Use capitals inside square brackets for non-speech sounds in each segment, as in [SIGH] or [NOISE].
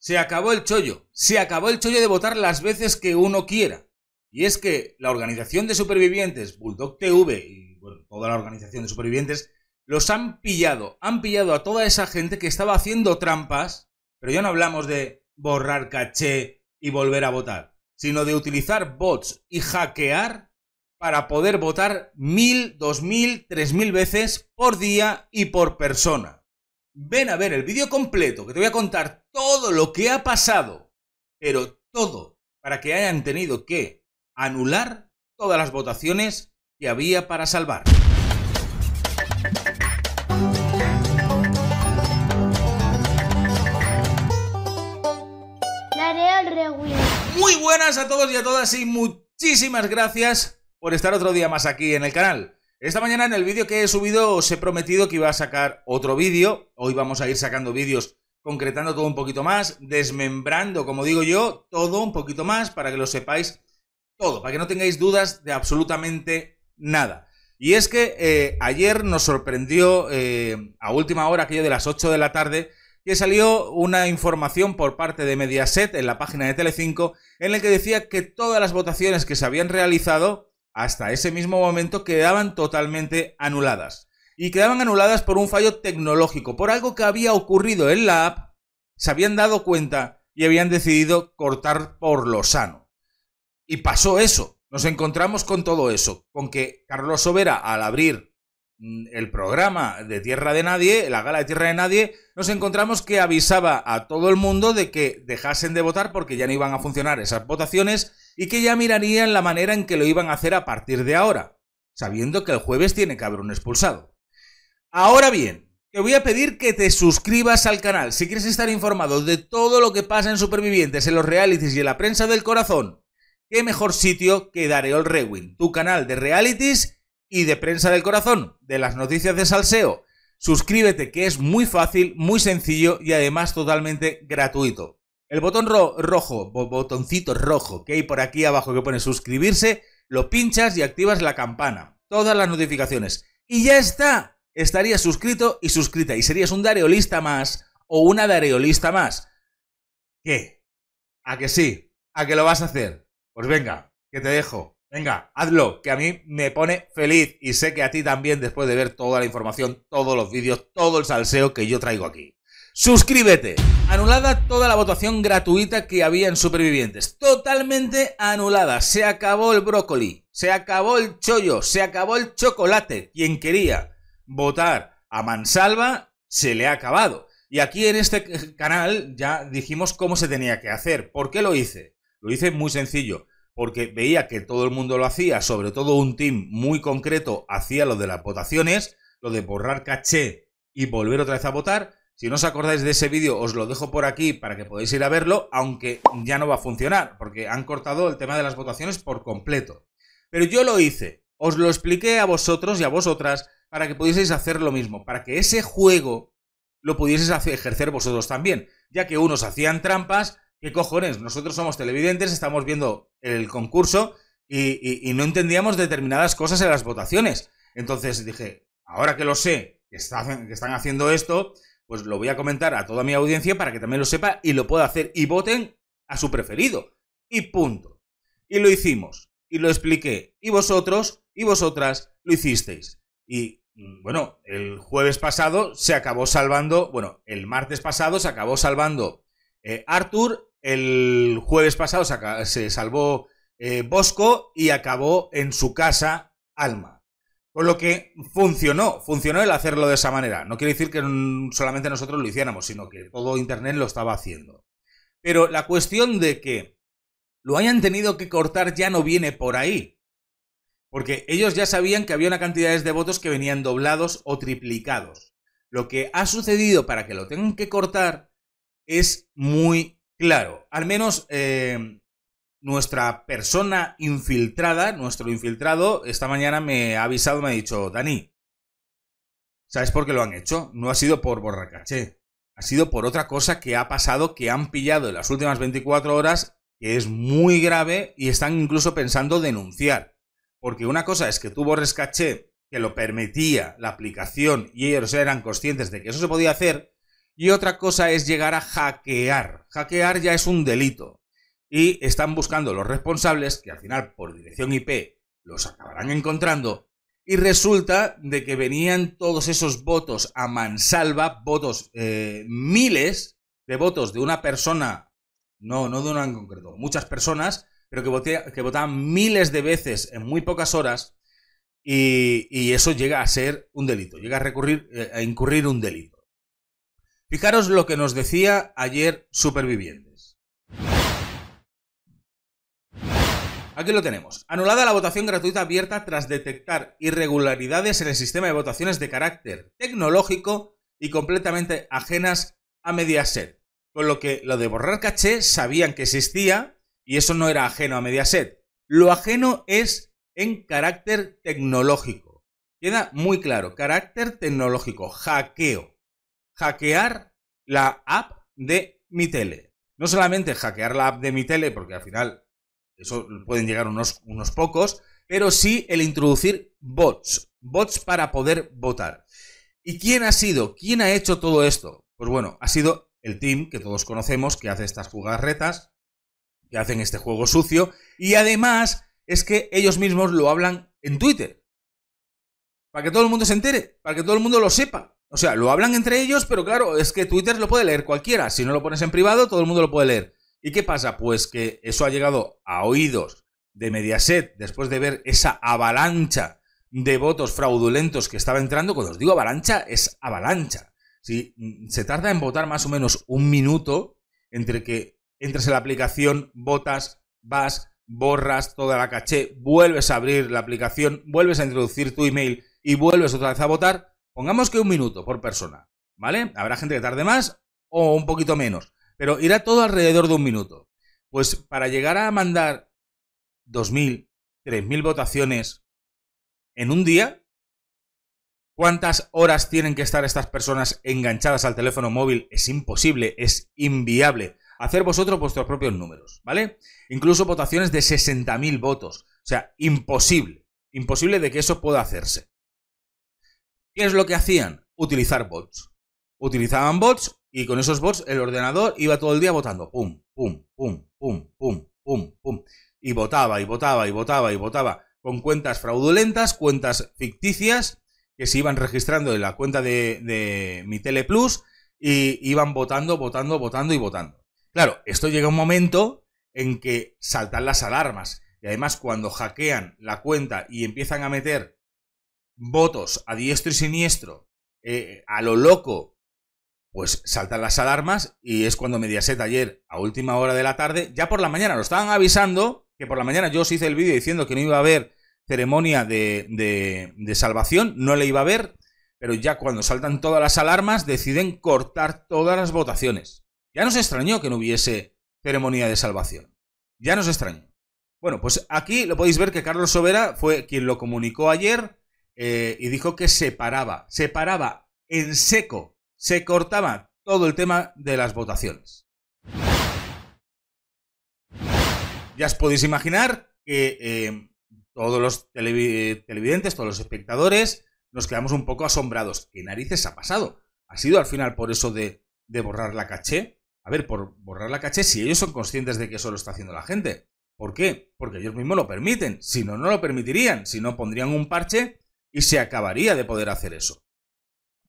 Se acabó el chollo. Se acabó el chollo de votar las veces que uno quiera. Y es que la organización de supervivientes, Bulldog TV y toda la organización de supervivientes, los han pillado. Han pillado a toda esa gente que estaba haciendo trampas. Pero ya no hablamos de borrar caché y volver a votar, sino de utilizar bots y hackear para poder votar mil, dos mil, tres mil veces por día y por persona ven a ver el vídeo completo, que te voy a contar todo lo que ha pasado, pero todo, para que hayan tenido que anular todas las votaciones que había para salvar. Muy buenas a todos y a todas y muchísimas gracias por estar otro día más aquí en el canal. Esta mañana en el vídeo que he subido os he prometido que iba a sacar otro vídeo. Hoy vamos a ir sacando vídeos concretando todo un poquito más, desmembrando, como digo yo, todo un poquito más para que lo sepáis todo, para que no tengáis dudas de absolutamente nada. Y es que eh, ayer nos sorprendió eh, a última hora, aquello de las 8 de la tarde, que salió una información por parte de Mediaset en la página de Telecinco en la que decía que todas las votaciones que se habían realizado hasta ese mismo momento quedaban totalmente anuladas. Y quedaban anuladas por un fallo tecnológico, por algo que había ocurrido en la app, se habían dado cuenta y habían decidido cortar por lo sano. Y pasó eso. Nos encontramos con todo eso, con que Carlos Sobera, al abrir mm, el programa de Tierra de Nadie, la gala de Tierra de Nadie, nos encontramos que avisaba a todo el mundo de que dejasen de votar porque ya no iban a funcionar esas votaciones y que ya mirarían la manera en que lo iban a hacer a partir de ahora, sabiendo que el jueves tiene que haber un expulsado. Ahora bien, te voy a pedir que te suscribas al canal si quieres estar informado de todo lo que pasa en Supervivientes, en los realities y en la prensa del corazón. Qué mejor sitio que Dareol Rewin, tu canal de realities y de prensa del corazón, de las noticias de salseo. Suscríbete que es muy fácil, muy sencillo y además totalmente gratuito. El botón rojo, botoncito rojo que hay por aquí abajo que pone suscribirse, lo pinchas y activas la campana. Todas las notificaciones. Y ya está. Estarías suscrito y suscrita y serías un dareolista más o una dareolista más. ¿Qué? ¿A que sí? ¿A que lo vas a hacer? Pues venga, que te dejo. Venga, hazlo, que a mí me pone feliz y sé que a ti también después de ver toda la información, todos los vídeos, todo el salseo que yo traigo aquí. Suscríbete. Anulada toda la votación gratuita que había en Supervivientes. Totalmente anulada. Se acabó el brócoli. Se acabó el chollo. Se acabó el chocolate. Quien quería votar a Mansalva se le ha acabado. Y aquí en este canal ya dijimos cómo se tenía que hacer. ¿Por qué lo hice? Lo hice muy sencillo. Porque veía que todo el mundo lo hacía, sobre todo un team muy concreto hacía lo de las votaciones, lo de borrar caché y volver otra vez a votar si no os acordáis de ese vídeo, os lo dejo por aquí para que podáis ir a verlo, aunque ya no va a funcionar, porque han cortado el tema de las votaciones por completo. Pero yo lo hice, os lo expliqué a vosotros y a vosotras para que pudieseis hacer lo mismo, para que ese juego lo pudieseis ejercer vosotros también, ya que unos hacían trampas, ¿qué cojones? Nosotros somos televidentes, estamos viendo el concurso y, no entendíamos determinadas cosas en las votaciones. Entonces dije, ahora que lo sé, que están haciendo esto, pues lo voy a comentar a toda mi audiencia para que también lo sepa y lo pueda hacer y voten a su preferido. Y punto. Y lo hicimos. Y lo expliqué. Y vosotros y vosotras lo hicisteis. Y mm, bueno, el jueves pasado se acabó salvando, bueno, el martes pasado se acabó salvando eh, Arthur, el jueves pasado se, salvó eh, Bosco y acabó en su casa Alma lo que funcionó, funcionó el hacerlo de esa manera. No quiere decir que solamente nosotros lo hiciéramos, sino que todo Internet lo estaba haciendo. Pero la cuestión de que lo hayan tenido que cortar ya no viene por ahí. Porque ellos ya sabían que había una cantidad de votos que venían doblados o triplicados. Lo que ha sucedido para que lo tengan que cortar es muy claro. Al menos eh, nuestra persona infiltrada, nuestro infiltrado, esta mañana me ha avisado, me ha dicho, Dani, ¿sabes por qué lo han hecho? No ha sido por borracaché, ha sido por otra cosa que ha pasado, que han pillado en las últimas 24 horas, que es muy grave y están incluso pensando denunciar. Porque una cosa es que tú borres caché, que lo permitía la aplicación y ellos eran conscientes de que eso se podía hacer, y otra cosa es llegar a hackear. Hackear ya es un delito y están buscando los responsables, que al final por dirección IP los acabarán encontrando, y resulta de que venían todos esos votos a mansalva, votos eh, miles de votos de una persona, no, no de una en concreto, muchas personas, pero que, que votaban miles de veces en muy pocas horas, y, eso llega a ser un delito, llega a, recurrir, eh, a incurrir un delito. Fijaros lo que nos decía ayer Superviviente. Aquí lo tenemos. Anulada la votación gratuita abierta tras detectar irregularidades en el sistema de votaciones de carácter tecnológico y completamente ajenas a Mediaset. Con lo que lo de borrar caché sabían que existía y eso no era ajeno a Mediaset. Lo ajeno es en carácter tecnológico. Queda muy claro, carácter tecnológico, hackeo. Hackear la app de mi tele. No solamente hackear la app de mi tele, porque al final eso pueden llegar unos, unos pocos, pero sí el introducir bots, bots para poder votar. ¿Y quién ha sido? ¿Quién ha hecho todo esto? Pues bueno, ha sido el team que todos conocemos que hace estas jugadas retas, que hacen este juego sucio, y además es que ellos mismos lo hablan en Twitter. Para que todo el mundo se entere, para que todo el mundo lo sepa. O sea, lo hablan entre ellos, pero claro, es que Twitter lo puede leer cualquiera. Si no lo pones en privado, todo el mundo lo puede leer. ¿Y qué pasa? Pues que eso ha llegado a oídos de Mediaset después de ver esa avalancha de votos fraudulentos que estaba entrando. Cuando os digo avalancha, es avalancha. Si mm, se tarda en votar más o menos un minuto entre que entras en la aplicación, votas, vas, borras toda la caché, vuelves a abrir la aplicación, vuelves a introducir tu email y vuelves otra vez a votar, pongamos que un minuto por persona, ¿vale? Habrá gente que tarde más o un poquito menos. Pero irá todo alrededor de un minuto. Pues para llegar a mandar 2.000, 3.000 votaciones en un día, ¿cuántas horas tienen que estar estas personas enganchadas al teléfono móvil? Es imposible, es inviable. Hacer vosotros vuestros propios números, ¿vale? Incluso votaciones de 60.000 votos. O sea, imposible. Imposible de que eso pueda hacerse. ¿Qué es lo que hacían? Utilizar bots. Utilizaban bots y con esos bots el ordenador iba todo el día votando. Pum, pum, pum, pum, pum, pum, pum. Y votaba, y votaba, y votaba, y votaba. Con cuentas fraudulentas, cuentas ficticias, que se iban registrando en la cuenta de, de mi teleplus Plus, y iban votando, votando, votando y votando. Claro, esto llega un momento en que saltan las alarmas. Y además, cuando hackean la cuenta y empiezan a meter votos a diestro y siniestro, eh, a lo loco, pues saltan las alarmas y es cuando Mediaset ayer a última hora de la tarde, ya por la mañana, lo estaban avisando, que por la mañana yo os hice el vídeo diciendo que no iba a haber ceremonia de, de, salvación, no le iba a haber, pero ya cuando saltan todas las alarmas deciden cortar todas las votaciones. Ya nos extrañó que no hubiese ceremonia de salvación. Ya nos extrañó. Bueno, pues aquí lo podéis ver que Carlos Sobera fue quien lo comunicó ayer eh, y dijo que se paraba, se paraba en seco se cortaba todo el tema de las votaciones. Ya os podéis imaginar que em, todos los televidentes, todos los espectadores, nos quedamos un poco asombrados. ¿Qué narices ha pasado? ¿Ha sido al final por eso de, de borrar la caché? A ver, por borrar la caché, si ellos son conscientes de que eso lo está haciendo la gente. ¿Por qué? Porque ellos mismos lo permiten. Si no, no lo permitirían. Si no, pondrían un parche y se acabaría de poder hacer eso.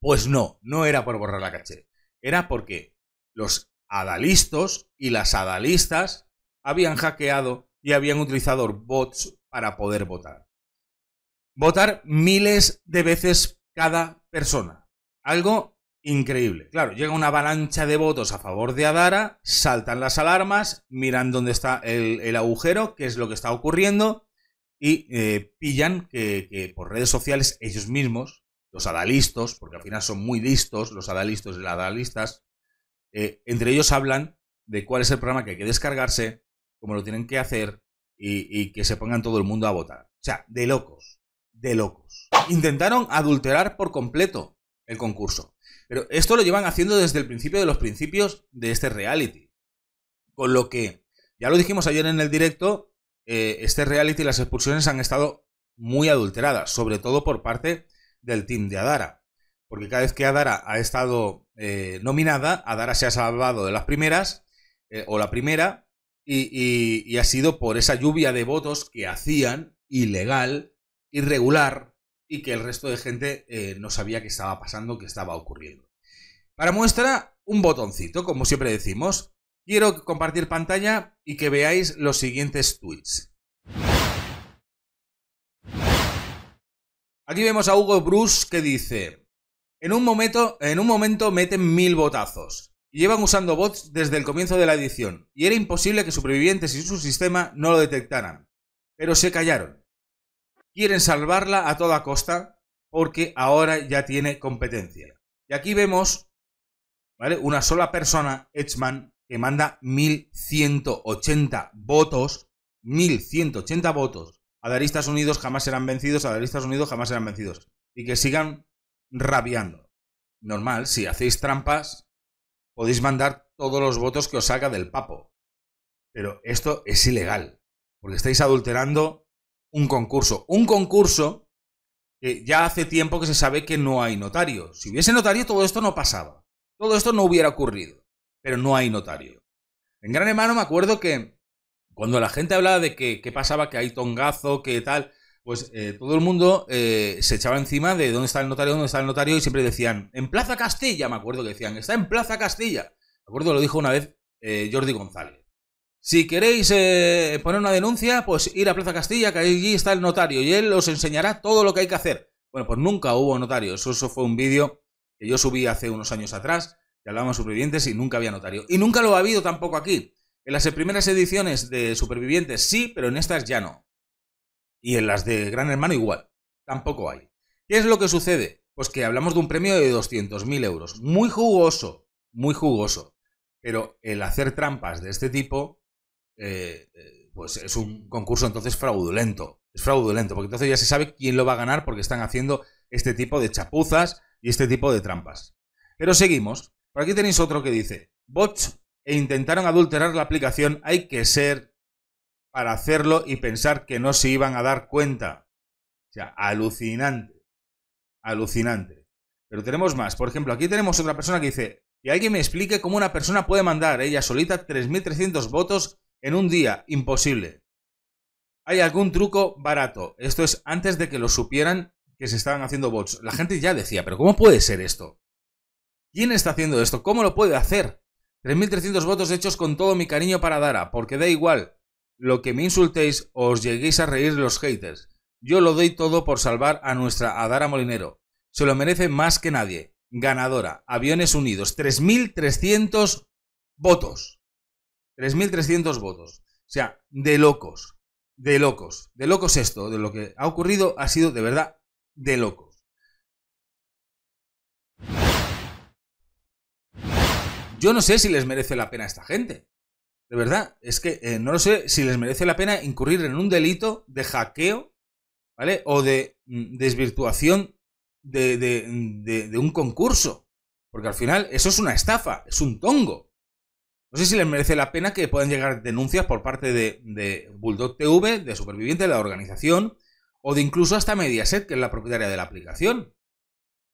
Pues no, no era por borrar la caché. Era porque los adalistos y las adalistas habían hackeado y habían utilizado bots para poder votar. Votar miles de veces cada persona. Algo increíble. Claro, llega una avalancha de votos a favor de Adara, saltan las alarmas, miran dónde está el, agujero, qué es lo que está ocurriendo, y eh, pillan que, por redes sociales ellos mismos los adalistos, porque al final son muy listos los adalistos y las adalistas, eh, entre ellos hablan de cuál es el programa que hay que descargarse, cómo lo tienen que hacer y, que se pongan todo el mundo a votar. O sea, de locos, de locos. Intentaron adulterar por completo el concurso. Pero esto lo llevan haciendo desde el principio de los principios de este reality. Con lo que, ya lo dijimos ayer en el directo, eh, este reality y las expulsiones han estado muy adulteradas, sobre todo por parte del team de Adara. Porque cada vez que Adara ha estado eh, nominada, Adara se ha salvado de las primeras, eh, o la primera, y, ha sido por esa lluvia de votos que hacían, ilegal, irregular, y que el resto de gente eh, no sabía que estaba pasando, que estaba ocurriendo. Para muestra, un botoncito, como siempre decimos. Quiero compartir pantalla y que veáis los siguientes tweets. Aquí vemos a Hugo Bruce que dice, en un momento, en un momento meten mil botazos. Y llevan usando bots desde el comienzo de la edición, y era imposible que supervivientes y su sistema no lo detectaran. Pero se callaron. Quieren salvarla a toda costa porque ahora ya tiene competencia. Y aquí vemos ¿vale? una sola persona, Edgeman, que manda 1180 votos, 1180 votos Adaristas Unidos jamás serán vencidos, Adaristas Unidos jamás serán vencidos. Y que sigan rabiando. Normal, si hacéis trampas, podéis mandar todos los votos que os salga del papo. Pero esto es ilegal, porque estáis adulterando un concurso. Un concurso que ya hace tiempo que se sabe que no hay notario. Si hubiese notario, todo esto no pasaba. Todo esto no hubiera ocurrido. Pero no hay notario. En Gran Hermano me acuerdo que cuando la gente hablaba de que, pasaba, que hay tongazo, que tal, pues eh, todo el mundo eh, se echaba encima de dónde está el notario, dónde está el notario, y siempre decían, en Plaza Castilla, me acuerdo que decían, está en Plaza Castilla. Me acuerdo, lo dijo una vez eh, Jordi González. Si queréis poner una denuncia, pues ir a Plaza Castilla, que allí está el notario, y él os enseñará todo lo que hay que hacer. Bueno, pues nunca hubo notario. Eso, fue un vídeo que yo subí hace unos años atrás, que hablábamos supervivientes y nunca había notario. Y nunca lo ha habido tampoco aquí. En las primeras ediciones de Supervivientes sí, pero en estas ya no. Y en las de Gran Hermano igual. Tampoco hay. ¿Qué es lo que sucede? Pues que hablamos de un premio de 200.000 euros. Muy jugoso, muy jugoso. Pero el hacer trampas de este tipo, eh, eh, pues es un concurso entonces fraudulento. Es fraudulento, porque entonces ya se sabe quién lo va a ganar porque están haciendo este tipo de chapuzas y este tipo de trampas. Pero seguimos. Por aquí tenéis otro que dice, bots e intentaron adulterar la aplicación hay que ser para hacerlo y pensar que no se iban a dar cuenta. O sea, alucinante. Alucinante. Pero tenemos más. Por ejemplo, aquí tenemos otra persona que dice, que alguien me explique cómo una persona puede mandar ella solita 3.300 votos en un día. Imposible. Hay algún truco barato. Esto es antes de que lo supieran que se estaban haciendo bots. La gente ya decía, pero ¿cómo puede ser esto? ¿Quién está haciendo esto? ¿Cómo lo puede hacer? 3.300 votos hechos con todo mi cariño para Dara, porque da igual lo que me insultéis o os lleguéis a reír los haters. Yo lo doy todo por salvar a nuestra Adara Molinero. Se lo merece más que nadie. Ganadora, Aviones Unidos, 3.300 votos. 3.300 votos. O sea, de locos. De locos. De locos esto. De lo que ha ocurrido ha sido de verdad de loco. Yo no sé si les merece la pena a esta gente. De verdad, es que eh, no lo sé si les merece la pena incurrir en un delito de hackeo, ¿vale? O de mm, desvirtuación de, un concurso. Porque al final eso es una estafa, es un tongo. No sé si les merece la pena que puedan llegar denuncias por parte de, Bulldog TV, de Superviviente, de la organización, o de incluso hasta Mediaset, que es la propietaria de la aplicación.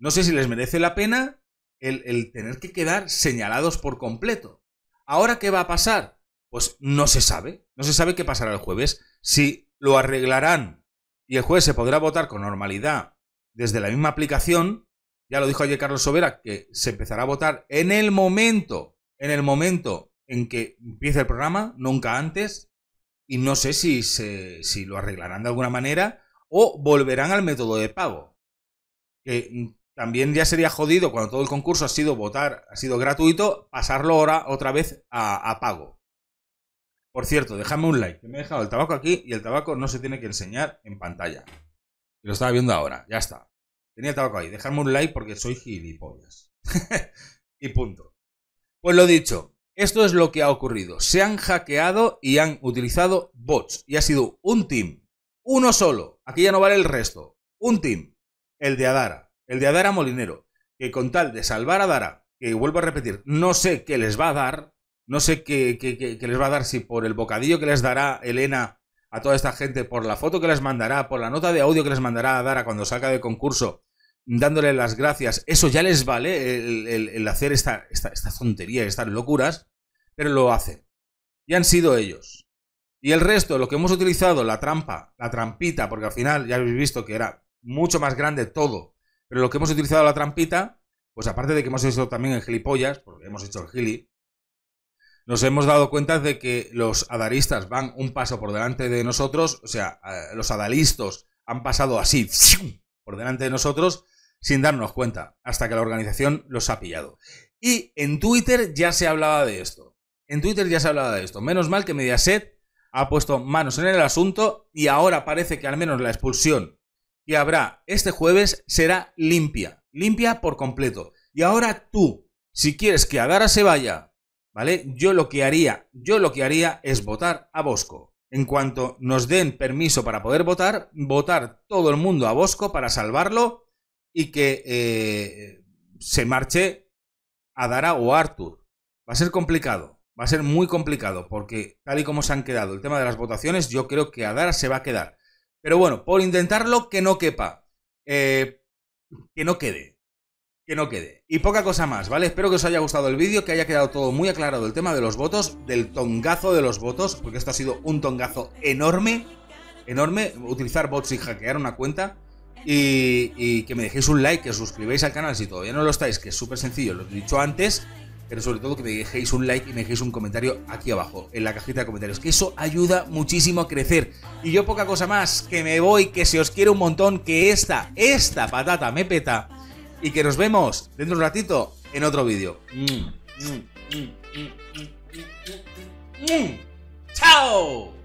No sé si les merece la pena el, tener que quedar señalados por completo. ¿Ahora qué va a pasar? Pues no se sabe. No se sabe qué pasará el jueves. Si lo arreglarán y el jueves se podrá votar con normalidad desde la misma aplicación, ya lo dijo ayer Carlos Sobera, que se empezará a votar en el momento, en el momento en que empiece el programa, nunca antes, y no sé si, se, si lo arreglarán de alguna manera o volverán al método de pago. Que también ya sería jodido cuando todo el concurso ha sido votar, ha sido gratuito, pasarlo ahora otra vez a, pago. Por cierto, déjame un like, me he dejado el tabaco aquí y el tabaco no se tiene que enseñar en pantalla. lo estaba viendo ahora, ya está. Tenía el tabaco ahí, déjame un like porque soy gilipollas. [LAUGHS] y punto. Pues lo dicho, esto es lo que ha ocurrido. Se han hackeado y han utilizado bots. Y ha sido un team, uno solo. Aquí ya no vale el resto. Un team, el de Adara el de Adara Molinero, que con tal de salvar a Dara, que vuelvo a repetir, no sé qué les va a dar, no sé qué, les va a dar, si por el bocadillo que les dará Elena a toda esta gente, por la foto que les mandará, por la nota de audio que les mandará a Dara cuando salga de concurso, dándole las gracias, eso ya les vale el, hacer esta, esta, esta tontería, estas locuras, pero lo hacen. Y han sido ellos. Y el resto, lo que hemos utilizado, la trampa, la trampita, porque al final ya habéis visto que era mucho más grande todo pero lo que hemos utilizado la trampita, pues aparte de que hemos hecho también el gilipollas, porque hemos hecho el gili, nos hemos dado cuenta de que los adaristas van un paso por delante de nosotros, o sea, eh, los adalistos han pasado así por delante de nosotros sin darnos cuenta, hasta que la organización los ha pillado. Y en Twitter ya se hablaba de esto. En Twitter ya se hablaba de esto. Menos mal que Mediaset ha puesto manos en el asunto y ahora parece que al menos la expulsión que habrá este jueves será limpia, limpia por completo. Y ahora tú, si quieres que Adara se vaya, ¿vale? Yo lo que haría, yo lo que haría es votar a Bosco. En cuanto nos den permiso para poder votar, votar todo el mundo a Bosco para salvarlo y que eh, se marche Adara o Arthur. Va a ser complicado, va a ser muy complicado, porque tal y como se han quedado el tema de las votaciones, yo creo que Adara se va a quedar. Pero bueno, por intentarlo que no quepa. Eh, que no quede. Que no quede. Y poca cosa más, ¿vale? Espero que os haya gustado el vídeo, que haya quedado todo muy aclarado el tema de los votos, del tongazo de los votos, porque esto ha sido un tongazo enorme, enorme, utilizar bots y hackear una cuenta. Y, y que me dejéis un like, que os suscribáis al canal si todavía no lo estáis, que es súper sencillo, lo he dicho antes pero sobre todo que me dejéis un like y me dejéis un comentario aquí abajo, en la cajita de comentarios, que eso ayuda muchísimo a crecer. Y yo poca cosa más, que me voy, que se os quiere un montón, que esta, esta patata me peta, y que nos vemos dentro de un ratito en otro vídeo. Mm, mm, mm, ¡Chao!